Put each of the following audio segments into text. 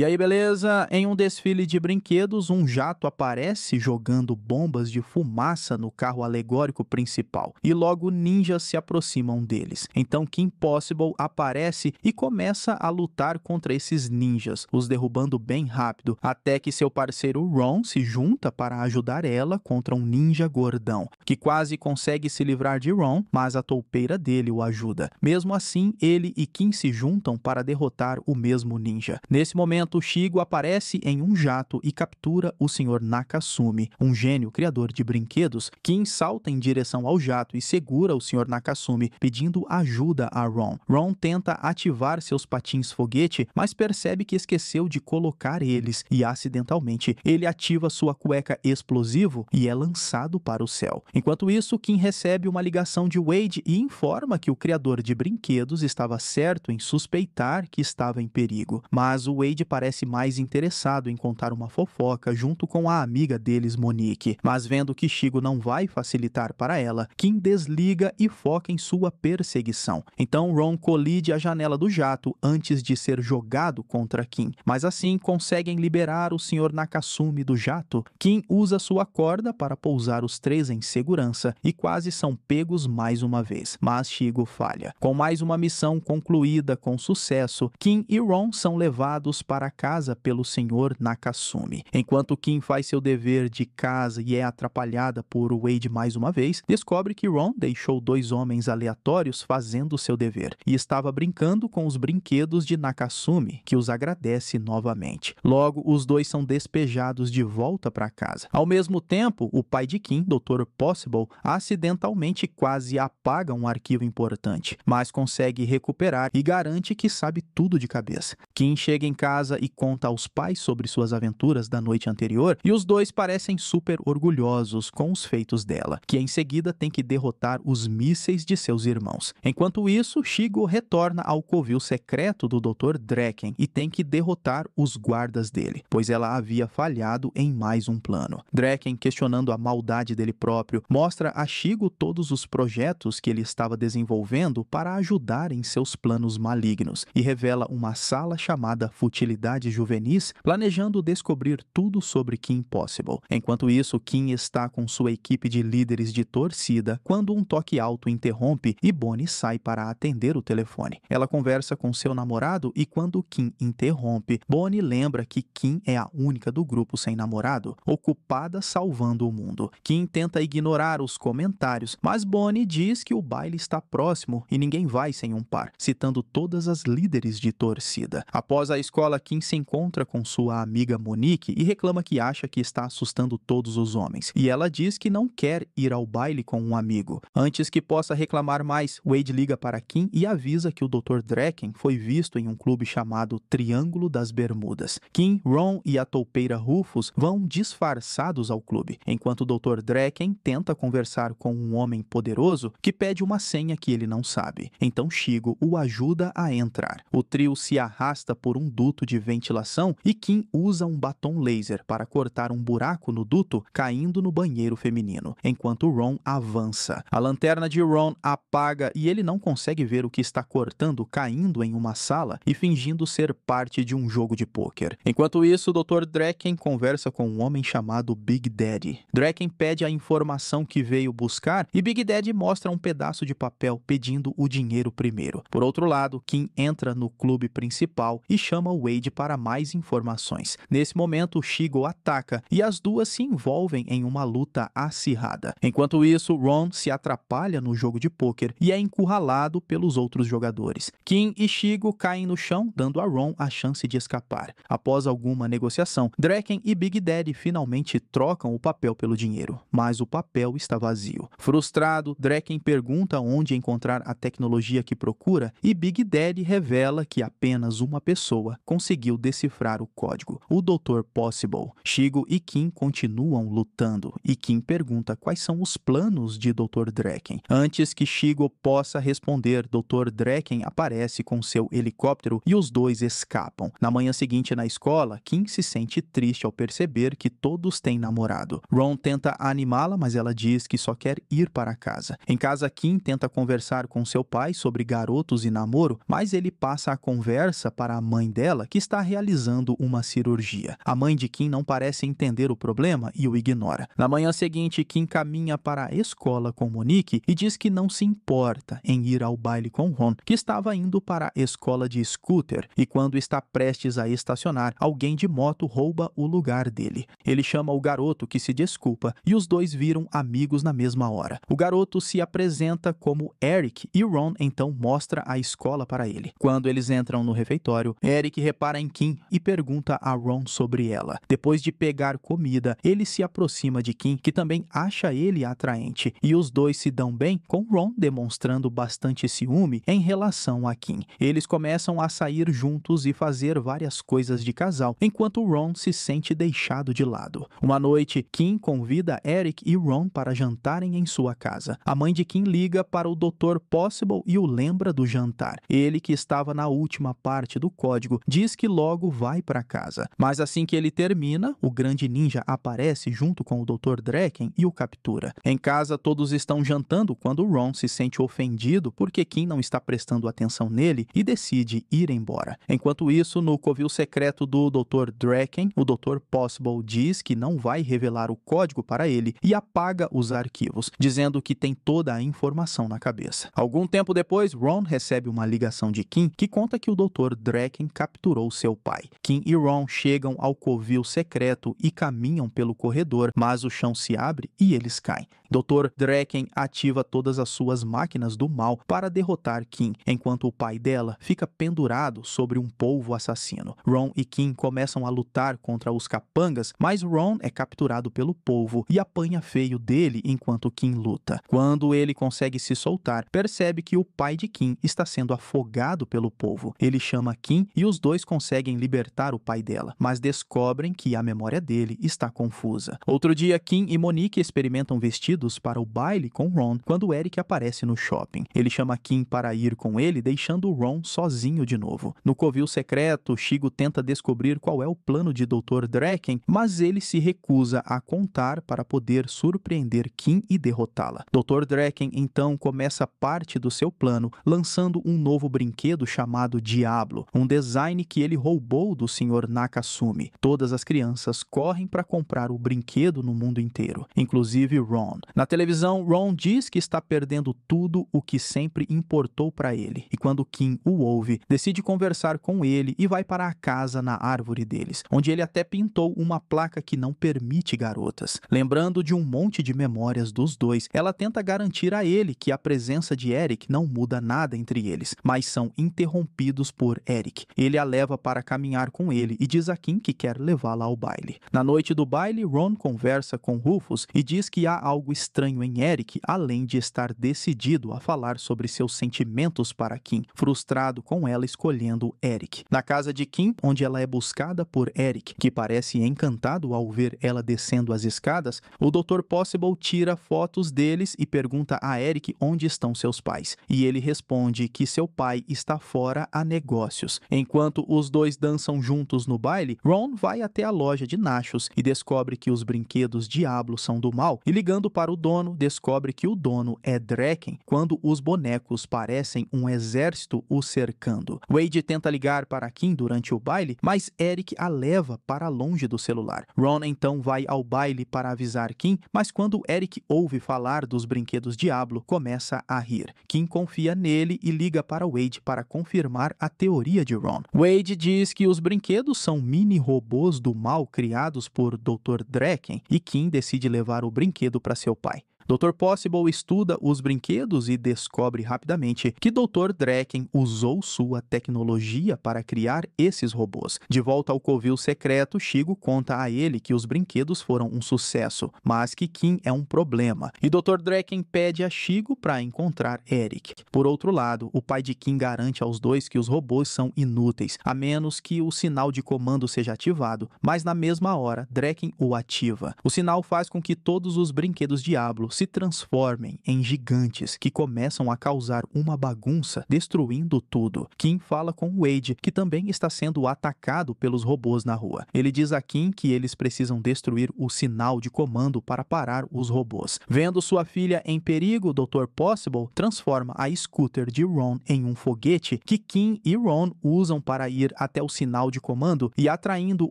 E aí, beleza? Em um desfile de brinquedos, um jato aparece jogando bombas de fumaça no carro alegórico principal, e logo ninjas se aproximam deles. Então Kim Possible aparece e começa a lutar contra esses ninjas, os derrubando bem rápido, até que seu parceiro Ron se junta para ajudar ela contra um ninja gordão que quase consegue se livrar de Ron, mas a toupeira dele o ajuda. Mesmo assim, ele e Kim se juntam para derrotar o mesmo ninja. Nesse momento, Shigo aparece em um jato e captura o Sr. Nakasumi, um gênio criador de brinquedos. Kim salta em direção ao jato e segura o Sr. Nakasumi, pedindo ajuda a Ron. Ron tenta ativar seus patins foguete, mas percebe que esqueceu de colocar eles e acidentalmente ele ativa sua cueca explosivo e é lançado para o céu. Enquanto isso, Kim recebe uma ligação de Wade e informa que o criador de brinquedos estava certo em suspeitar que estava em perigo, mas o Wade parece mais interessado em contar uma fofoca junto com a amiga deles, Monique. Mas vendo que Chigo não vai facilitar para ela, Kim desliga e foca em sua perseguição. Então Ron colide a janela do jato antes de ser jogado contra Kim, mas assim conseguem liberar o Sr. Nakasumi do jato. Kim usa sua corda para pousar os três em seu segurança e quase são pegos mais uma vez, mas Shigo falha. Com mais uma missão concluída com sucesso, Kim e Ron são levados para casa pelo senhor Nakasumi. Enquanto Kim faz seu dever de casa e é atrapalhada por Wade mais uma vez, descobre que Ron deixou dois homens aleatórios fazendo seu dever e estava brincando com os brinquedos de Nakasumi, que os agradece novamente. Logo, os dois são despejados de volta para casa. Ao mesmo tempo, o pai de Kim, Dr. Potter, Possible acidentalmente quase apaga um arquivo importante, mas consegue recuperar e garante que sabe tudo de cabeça. Kim chega em casa e conta aos pais sobre suas aventuras da noite anterior e os dois parecem super orgulhosos com os feitos dela, que em seguida tem que derrotar os mísseis de seus irmãos. Enquanto isso, Shigo retorna ao covil secreto do Dr. Draken e tem que derrotar os guardas dele, pois ela havia falhado em mais um plano. Draken questionando a maldade dele próprio mostra a Shigo todos os projetos que ele estava desenvolvendo para ajudar em seus planos malignos e revela uma sala chamada Futilidade Juvenis, planejando descobrir tudo sobre Kim Possible. Enquanto isso, Kim está com sua equipe de líderes de torcida quando um toque alto interrompe e Bonnie sai para atender o telefone. Ela conversa com seu namorado e quando Kim interrompe, Bonnie lembra que Kim é a única do grupo sem namorado, ocupada salvando o mundo. Kim tenta ignorar ignorar os comentários, mas Bonnie diz que o baile está próximo e ninguém vai sem um par, citando todas as líderes de torcida. Após a escola, Kim se encontra com sua amiga Monique e reclama que acha que está assustando todos os homens, e ela diz que não quer ir ao baile com um amigo. Antes que possa reclamar mais, Wade liga para Kim e avisa que o Dr. Drecken foi visto em um clube chamado Triângulo das Bermudas. Kim, Ron e a toupeira Rufus vão disfarçados ao clube, enquanto o Dr. Drecken tenta tenta conversar com um homem poderoso que pede uma senha que ele não sabe. Então Shigo o ajuda a entrar. O trio se arrasta por um duto de ventilação e Kim usa um batom laser para cortar um buraco no duto, caindo no banheiro feminino, enquanto Ron avança. A lanterna de Ron apaga e ele não consegue ver o que está cortando caindo em uma sala e fingindo ser parte de um jogo de pôquer. Enquanto isso, o Dr. Draken conversa com um homem chamado Big Daddy. Draken pede a informação informação que veio buscar e Big Daddy mostra um pedaço de papel pedindo o dinheiro primeiro. Por outro lado, Kim entra no clube principal e chama Wade para mais informações. Nesse momento, Shigo ataca e as duas se envolvem em uma luta acirrada. Enquanto isso, Ron se atrapalha no jogo de pôquer e é encurralado pelos outros jogadores. Kim e Shigo caem no chão, dando a Ron a chance de escapar. Após alguma negociação, Draken e Big Daddy finalmente trocam o papel pelo dinheiro, mas o papel papel está vazio. Frustrado, Draken pergunta onde encontrar a tecnologia que procura e Big Daddy revela que apenas uma pessoa conseguiu decifrar o código, o Dr. Possible. Shigo e Kim continuam lutando e Kim pergunta quais são os planos de Dr. Draken. Antes que Shigo possa responder, Dr. Draken aparece com seu helicóptero e os dois escapam. Na manhã seguinte na escola, Kim se sente triste ao perceber que todos têm namorado. Ron tenta animá-la, mas ela ela diz que só quer ir para casa. Em casa, Kim tenta conversar com seu pai sobre garotos e namoro, mas ele passa a conversa para a mãe dela, que está realizando uma cirurgia. A mãe de Kim não parece entender o problema e o ignora. Na manhã seguinte, Kim caminha para a escola com Monique e diz que não se importa em ir ao baile com Ron, que estava indo para a escola de scooter, e quando está prestes a estacionar, alguém de moto rouba o lugar dele. Ele chama o garoto que se desculpa e os dois viram amigos na mesma hora. O garoto se apresenta como Eric e Ron então mostra a escola para ele. Quando eles entram no refeitório, Eric repara em Kim e pergunta a Ron sobre ela. Depois de pegar comida, ele se aproxima de Kim, que também acha ele atraente, e os dois se dão bem, com Ron demonstrando bastante ciúme em relação a Kim. Eles começam a sair juntos e fazer várias coisas de casal, enquanto Ron se sente deixado de lado. Uma noite, Kim convida Eric e Ron para jantarem em sua casa. A mãe de Kim liga para o Dr. Possible e o lembra do jantar. Ele, que estava na última parte do código, diz que logo vai para casa. Mas assim que ele termina, o grande ninja aparece junto com o Dr. Draken e o captura. Em casa, todos estão jantando quando Ron se sente ofendido porque Kim não está prestando atenção nele e decide ir embora. Enquanto isso, no covil secreto do Dr. Draken, o Dr. Possible diz que não vai revelar o código para ele e apaga apaga os arquivos, dizendo que tem toda a informação na cabeça. Algum tempo depois, Ron recebe uma ligação de Kim que conta que o Dr. Draken capturou seu pai. Kim e Ron chegam ao covil secreto e caminham pelo corredor, mas o chão se abre e eles caem. Dr. Draken ativa todas as suas máquinas do mal para derrotar Kim, enquanto o pai dela fica pendurado sobre um polvo assassino. Ron e Kim começam a lutar contra os capangas, mas Ron é capturado pelo polvo e apanha feio dele enquanto Kim luta. Quando ele consegue se soltar, percebe que o pai de Kim está sendo afogado pelo povo. Ele chama Kim e os dois conseguem libertar o pai dela, mas descobrem que a memória dele está confusa. Outro dia, Kim e Monique experimentam vestidos para o baile com Ron quando Eric aparece no shopping. Ele chama Kim para ir com ele, deixando Ron sozinho de novo. No covil secreto, Shigo tenta descobrir qual é o plano de Dr. Draken, mas ele se recusa a contar para poder surpreender surpreender Kim e derrotá-la. Dr. Draken então começa parte do seu plano lançando um novo brinquedo chamado Diablo, um design que ele roubou do Sr. Nakasumi. Todas as crianças correm para comprar o brinquedo no mundo inteiro, inclusive Ron. Na televisão, Ron diz que está perdendo tudo o que sempre importou para ele, e quando Kim o ouve, decide conversar com ele e vai para a casa na árvore deles, onde ele até pintou uma placa que não permite garotas, lembrando de um monte de memórias dos dois, ela tenta garantir a ele que a presença de Eric não muda nada entre eles, mas são interrompidos por Eric. Ele a leva para caminhar com ele e diz a Kim que quer levá-la ao baile. Na noite do baile, Ron conversa com Rufus e diz que há algo estranho em Eric, além de estar decidido a falar sobre seus sentimentos para Kim, frustrado com ela escolhendo Eric. Na casa de Kim, onde ela é buscada por Eric, que parece encantado ao ver ela descendo as escadas, o Dr. Posse Possible tira fotos deles e pergunta a Eric onde estão seus pais. E ele responde que seu pai está fora a negócios. Enquanto os dois dançam juntos no baile, Ron vai até a loja de nachos e descobre que os brinquedos Diablo são do mal. E ligando para o dono, descobre que o dono é Draken. Quando os bonecos parecem um exército o cercando. Wade tenta ligar para Kim durante o baile, mas Eric a leva para longe do celular. Ron então vai ao baile para avisar Kim, mas quando Eric ouve falar dos brinquedos Diablo, começa a rir. Kim confia nele e liga para Wade para confirmar a teoria de Ron. Wade diz que os brinquedos são mini-robôs do mal criados por Dr. Drekken e Kim decide levar o brinquedo para seu pai. Dr. Possible estuda os brinquedos e descobre rapidamente que Dr. Draken usou sua tecnologia para criar esses robôs. De volta ao covil secreto, Shigo conta a ele que os brinquedos foram um sucesso, mas que Kim é um problema. E Dr. Draken pede a Shigo para encontrar Eric. Por outro lado, o pai de Kim garante aos dois que os robôs são inúteis, a menos que o sinal de comando seja ativado, mas na mesma hora, Draken o ativa. O sinal faz com que todos os brinquedos Diablo se transformem em gigantes que começam a causar uma bagunça, destruindo tudo. Kim fala com Wade, que também está sendo atacado pelos robôs na rua. Ele diz a Kim que eles precisam destruir o sinal de comando para parar os robôs. Vendo sua filha em perigo, Dr. Possible transforma a scooter de Ron em um foguete que Kim e Ron usam para ir até o sinal de comando e atraindo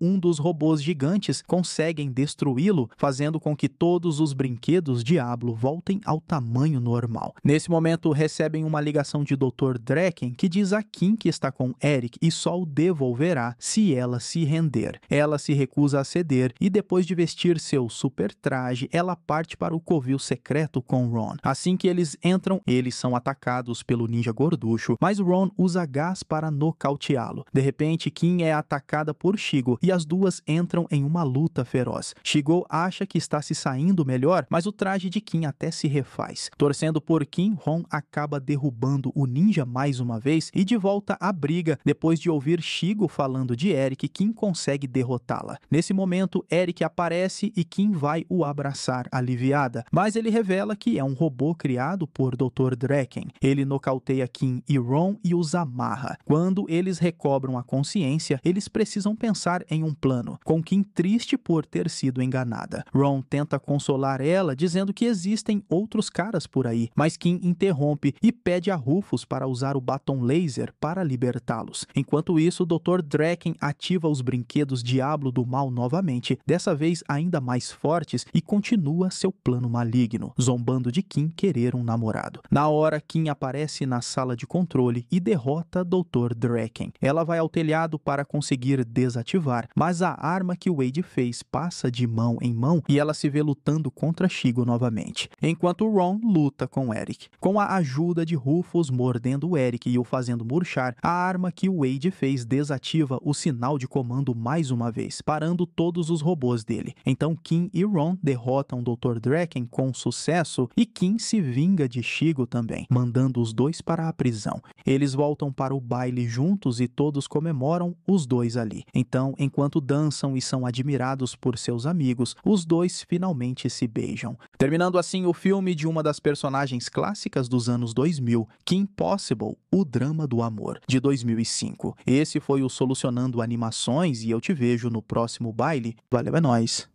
um dos robôs gigantes conseguem destruí-lo, fazendo com que todos os brinquedos de água Pablo voltem ao tamanho normal. Nesse momento, recebem uma ligação de Dr. Drecken que diz a Kim que está com Eric e só o devolverá se ela se render. Ela se recusa a ceder e, depois de vestir seu super traje, ela parte para o covil secreto com Ron. Assim que eles entram, eles são atacados pelo ninja gorducho, mas Ron usa gás para nocauteá-lo. De repente, Kim é atacada por Shigo e as duas entram em uma luta feroz. Shigo acha que está se saindo melhor, mas o traje de Kim até se refaz. Torcendo por Kim, Ron acaba derrubando o ninja mais uma vez e de volta à briga depois de ouvir Shigo falando de Eric, Kim consegue derrotá-la. Nesse momento, Eric aparece e Kim vai o abraçar aliviada, mas ele revela que é um robô criado por Dr. Draken. Ele nocauteia Kim e Ron e os amarra. Quando eles recobram a consciência, eles precisam pensar em um plano, com Kim triste por ter sido enganada. Ron tenta consolar ela, dizendo que que existem outros caras por aí, mas Kim interrompe e pede a Rufus para usar o batom laser para libertá-los. Enquanto isso, Dr. Draken ativa os brinquedos Diablo do Mal novamente, dessa vez ainda mais fortes, e continua seu plano maligno, zombando de Kim querer um namorado. Na hora, Kim aparece na sala de controle e derrota Dr. Draken. Ela vai ao telhado para conseguir desativar, mas a arma que Wade fez passa de mão em mão e ela se vê lutando contra Shigo novamente novamente, enquanto Ron luta com Eric. Com a ajuda de Rufus mordendo Eric e o fazendo murchar, a arma que Wade fez desativa o sinal de comando mais uma vez, parando todos os robôs dele. Então Kim e Ron derrotam Dr. Draken com sucesso e Kim se vinga de Shigo também, mandando os dois para a prisão. Eles voltam para o baile juntos e todos comemoram os dois ali. Então, enquanto dançam e são admirados por seus amigos, os dois finalmente se beijam. Terminando terminando assim o filme de uma das personagens clássicas dos anos 2000, Kim Possible, O Drama do Amor, de 2005. Esse foi o Solucionando Animações e eu te vejo no próximo baile. Valeu, é nóis!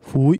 Fui!